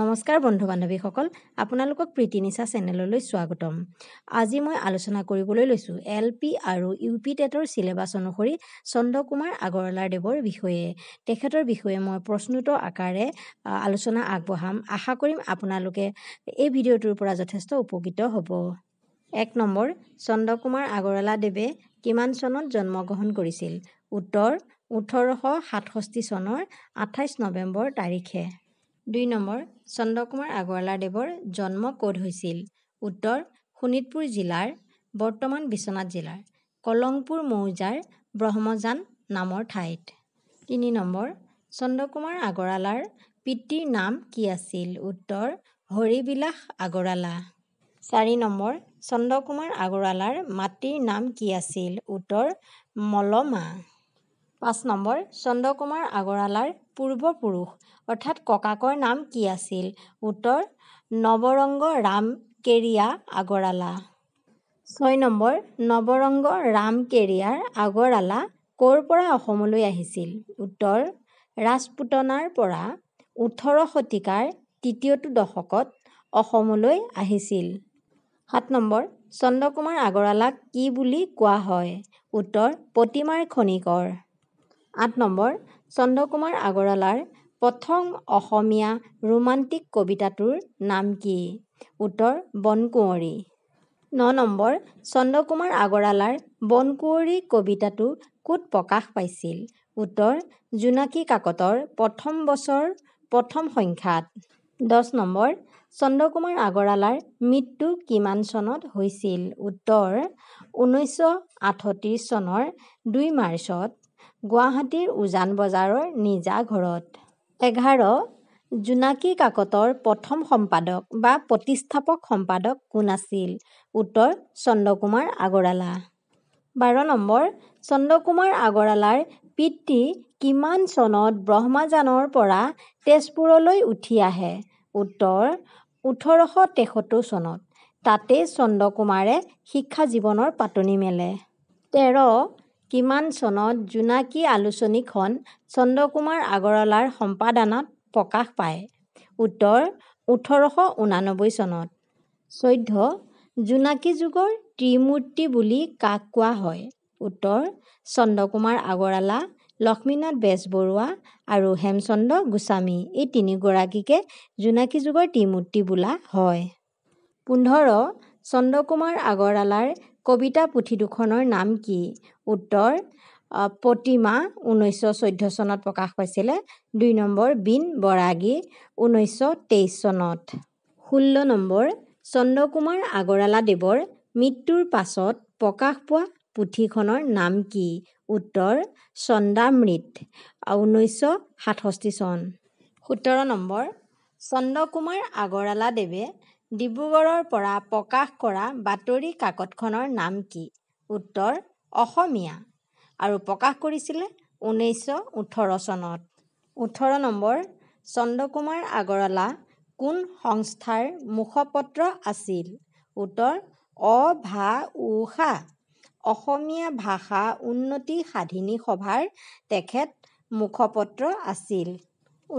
নমস্কাৰ বন্ধু বান্ধৱীসকল আপোনালোকক প্ৰীতি নিচা চেনেললৈ স্বাগতম আজি মই আলোচনা কৰিবলৈ লৈছোঁ এল পি আৰু ইউ পি টেটৰ চিলেবাছ অনুসৰি চন্দ্ৰকুমাৰ আগৰৱালাদেৱৰ বিষয়ে তেখেতৰ বিষয়ে মই প্ৰশ্নোত্তৰ আকাৰে আলোচনা আগবঢ়াম আশা কৰিম আপোনালোকে এই ভিডিঅ'টোৰ পৰা যথেষ্ট উপকৃত হ'ব এক নম্বৰ চন্দ্ৰকুমাৰ আগৰৱালাদেৱে কিমান চনত জন্মগ্ৰহণ কৰিছিল উত্তৰ ওঠৰশ সাতষষ্ঠি চনৰ আঠাইছ নৱেম্বৰ তাৰিখে দুই নম্বৰ চন্দ্ৰকুমাৰ আগৰৱালাদেৱৰ জন্ম ক'ত হৈছিল উত্তৰ শোণিতপুৰ জিলাৰ বৰ্তমান বিশ্বনাথ জিলাৰ কলংপুৰ মৌজাৰ ব্ৰহ্মজান নামৰ ঠাইত তিনি নম্বৰ চন্দ্ৰকুমাৰ আগৰৱালাৰ পিতৃৰ নাম কি আছিল উত্তৰ হৰিবিলাস আগৰৱালা চাৰি নম্বৰ চন্দ্ৰকুমাৰ আগৰৱালাৰ মাতৃৰ নাম কি আছিল উত্তৰ মলমা পাঁচ নম্বৰ চন্দ্ৰকুমাৰ আগৰৱালাৰ পূৰ্বপুৰুষ অৰ্থাৎ ককাকৰ নাম কি আছিল উত্তৰ নৱৰংগ ৰাম কেৰিয়া আগৰালা ছয় নম্বৰ নৱৰংগ ৰাম কেৰিয়াৰ আগৰালা ক'ৰ পৰা অসমলৈ আহিছিল উত্তৰ ৰাজপুতনাৰ পৰা ওঠৰ শতিকাৰ তৃতীয়টো দশকত অসমলৈ আহিছিল সাত নম্বৰ চন্দ্ৰকুমাৰ আগৰৱালাক কি বুলি কোৱা হয় উত্তৰ প্ৰতিমাৰ খনিকৰ আঠ নম্বৰ চন্দ্ৰকুমাৰ আগৰৱালাৰ প্ৰথম অসমীয়া ৰোমান্টিক কবিতাটোৰ নাম কি উত্তৰ বনকুঁৱৰী ন নম্বৰ চন্দ্ৰকুমাৰ আগৰৱালাৰ বনকুঁৱৰী কবিতাটো ক'ত প্ৰকাশ পাইছিল উত্তৰ জোনাকী কাকতৰ প্ৰথম বছৰ প্ৰথম সংখ্যাত দহ নম্বৰ চন্দ্ৰকুমাৰ আগৰৱালাৰ মৃত্যু কিমান চনত হৈছিল উত্তৰ ঊনৈছশ আঠত্ৰিছ চনৰ দুই মাৰ্চত গুৱাহাটীৰ উজান বজাৰৰ নিজা ঘৰত এঘাৰ জোনাকী কাকতৰ প্ৰথম সম্পাদক বা প্ৰতিষ্ঠাপক সম্পাদক কোন আছিল উত্তৰ চন্দ্ৰকুমাৰ আগৰৱালা বাৰ নম্বৰ চন্দ্ৰকুমাৰ আগৰৱালাৰ পিতৃ কিমান চনত ব্ৰহ্মাজানৰ পৰা তেজপুৰলৈ উঠি আহে উত্তৰ ওঠৰশ তেসত্তৰ চনত তাতেই চন্দ্ৰকুমাৰে শিক্ষা জীৱনৰ পাতনি মেলে তেৰ কিমান চনত জোনাকী আলোচনীখন চন্দ্ৰকুমাৰ আগৰৱালাৰ সম্পাদনাত প্ৰকাশ পায় উত্তৰ ওঠৰশ ঊনানব্বৈ চনত চৈধ্য জোনাকী যুগৰ ত্ৰিমূৰ্তি বুলি কাক কোৱা হয় উত্তৰ চন্দ্ৰকুমাৰ আগৰৱালা লক্ষ্মীনাথ বেজবৰুৱা আৰু হেমচন্দ্ৰ গোস্বামী এই তিনিগৰাকীকে জোনাকী যুগৰ ত্ৰিমূৰ্তি বোলা হয় পোন্ধৰ চন্দ্ৰকুমাৰ আগৰৱালাৰ কবিতা পুথি দুখনৰ নাম কি উত্তৰ প্ৰতিমা ঊনৈছশ চৈধ্য চনত প্ৰকাশ পাইছিলে দুই নম্বৰ বীন বৰাগী ঊনৈছশ তেইছ চনত ষোল্ল নম্বৰ চন্দ্ৰকুমাৰ আগৰৱালাদেৱৰ মৃত্যুৰ পাছত প্ৰকাশ পোৱা পুথিখনৰ নাম কি উত্তৰ চন্দামৃত ঊনৈছশ সাতষষ্ঠি চন সোতৰ নম্বৰ চন্দ্ৰকুমাৰ আগৰৱালাদেৱে ডিব্ৰুগড়ৰ পৰা প্ৰকাশ কৰা বাতৰি কাকতখনৰ নাম কি উত্তৰ অসমীয়া আৰু প্ৰকাশ কৰিছিলে ঊনৈছশ ওঠৰ চনত ওঠৰ নম্বৰ চন্দ্ৰকুমাৰ আগৰৱালা কোন সংস্থাৰ মুখপত্ৰ আছিল উত্তৰ অ ভা উষা অসমীয়া ভাষা উন্নতি সাধিনী সভাৰ তেখেত মুখপত্ৰ আছিল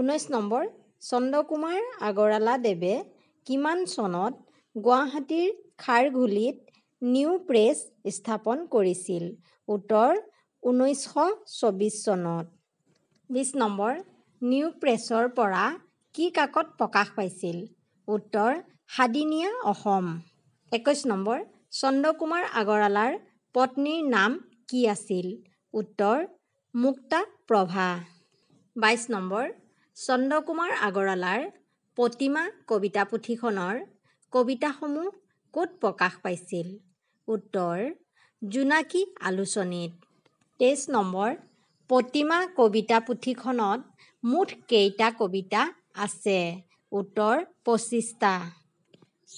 ঊনৈছ নম্বৰ চন্দ্ৰকুমাৰ আগৰৱালাদেৱে কিমান চনত গুৱাহাটীৰ খাৰঘুলিত নিউ প্ৰেছ স্থাপন কৰিছিল উত্তৰ ঊনৈছশ চৌবিছ চনত বিছ নম্বৰ নিউ প্ৰেছৰ পৰা কি কাকত প্ৰকাশ পাইছিল উত্তৰ সাদিনীয়া অসম একৈছ নম্বৰ চন্দ্ৰকুমাৰ আগৰৱালাৰ পত্নীৰ নাম কি আছিল উত্তৰ মুক্তা প্ৰভা বাইছ নম্বৰ চন্দ্ৰকুমাৰ আগৰৱালাৰ প্ৰতিমা কবিতা পুথিখনৰ কবিতাসমূহ ক'ত প্ৰকাশ পাইছিল উত্তৰ জোনাকী আলোচনীত তেইছ নম্বৰ প্ৰতিমা কবিতা পুথিখনত মুঠ কেইটা কবিতা আছে উত্তৰ পঁচিছটা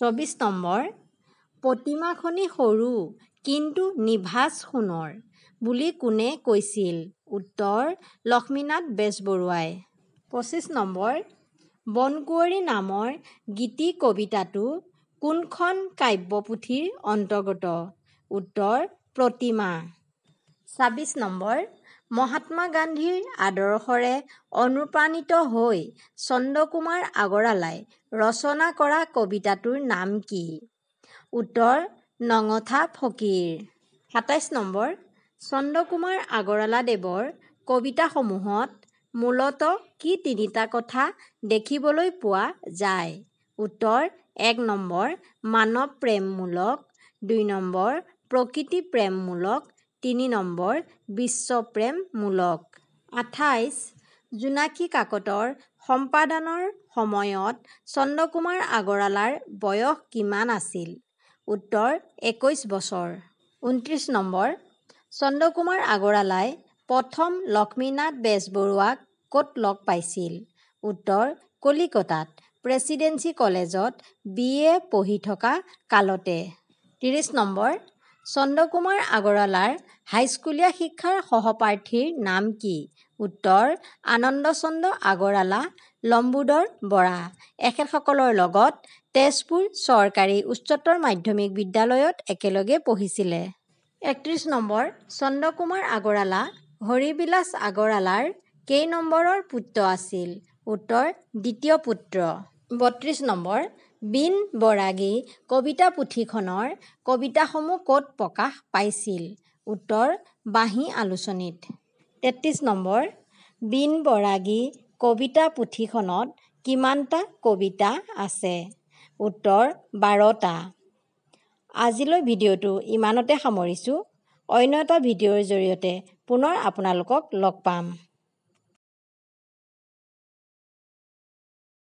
চৌবিছ নম্বৰ প্ৰতিমাখনি সৰু কিন্তু নিভাজ সোণৰ বুলি কোনে কৈছিল উত্তৰ লক্ষ্মীনাথ বেজবৰুৱাই পঁচিছ নম্বৰ বনকুঁৱৰী নামৰ গীতি কবিতাটো কোনখন কাব্যপুথিৰ অন্তৰ্গত উত্তৰ প্ৰতিমা ছাব্বিছ নম্বৰ মহাত্মা গান্ধীৰ আদৰ্শৰে অনুপ্ৰাণিত হৈ চন্দ্ৰকুমাৰ আগৰৱালাই ৰচনা কৰা কবিতাটোৰ নাম কি উত্তৰ নঙথা ফকীৰ সাতাইছ নম্বৰ চন্দ্ৰকুমাৰ আগৰৱালাদেৱৰ কবিতাসমূহত মূলতঃ কি তিনিটা কথা দেখিবলৈ পোৱা যায় উত্তৰ এক নম্বৰ মানৱ প্ৰেমমূলক দুই নম্বৰ প্ৰকৃতি প্ৰেমমূলক তিনি নম্বৰ বিশ্বপ্ৰেমমূলক আঠাইছ জোনাকী কাকতৰ সম্পাদনৰ সময়ত চন্দ্ৰকুমাৰ আগৰৱালাৰ বয়স কিমান আছিল উত্তৰ একৈছ বছৰ ঊনত্ৰিছ নম্বৰ চন্দ্ৰকুমাৰ আগৰৱালাই প্ৰথম লক্ষ্মীনাথ বেজবৰুৱাক ক'ত লগ পাইছিল উত্তৰ কলিকতাত প্ৰেচিডেঞ্চি কলেজত বি এ পঢ়ি থকা কালতে ত্ৰিছ নম্বৰ চন্দ্ৰকুমাৰ আগৰৱালাৰ হাইস্কুলীয়া শিক্ষাৰ সহপাঠীৰ নাম কি উত্তৰ আনন্দচন্দ আগৰৱালা লম্বুদৰ বৰা এখেতসকলৰ লগত তেজপুৰ চৰকাৰী উচ্চতৰ মাধ্যমিক বিদ্যালয়ত একেলগে পঢ়িছিলে একত্ৰিছ নম্বৰ চন্দ্ৰকুমাৰ আগৰৱালা হৰিবিলাস আগৰৱালাৰ কেই নম্বৰৰ পুত্ৰ আছিল উত্তৰ দ্বিতীয় পুত্ৰ বত্ৰিছ নম্বৰ বীন বৰাগী কবিতা পুথিখনৰ কবিতাসমূহ ক'ত প্ৰকাশ পাইছিল উত্তৰ বাঁহী আলোচনীত তেত্ৰিছ নম্বৰ বীন বৰাগী কবিতা পুথিখনত কিমানটা কবিতা আছে উত্তৰ বাৰটা আজিলৈ ভিডিঅ'টো ইমানতে সামৰিছোঁ অন্য এটা ভিডিঅ'ৰ জৰিয়তে পুনৰ আপোনালোকক লগ পাম